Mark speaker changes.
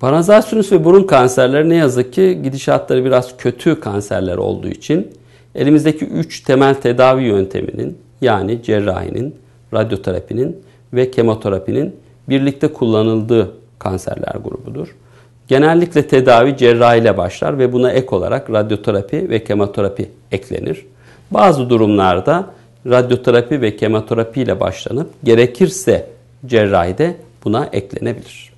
Speaker 1: Paranızal sinüs ve burun kanserleri ne yazık ki gidişatları biraz kötü kanserler olduğu için elimizdeki 3 temel tedavi yönteminin yani cerrahinin, radyoterapinin ve kemoterapinin birlikte kullanıldığı kanserler grubudur. Genellikle tedavi cerrahi ile başlar ve buna ek olarak radyoterapi ve kemoterapi eklenir. Bazı durumlarda radyoterapi ve kemoterapi ile başlanıp gerekirse cerrahi de buna eklenebilir.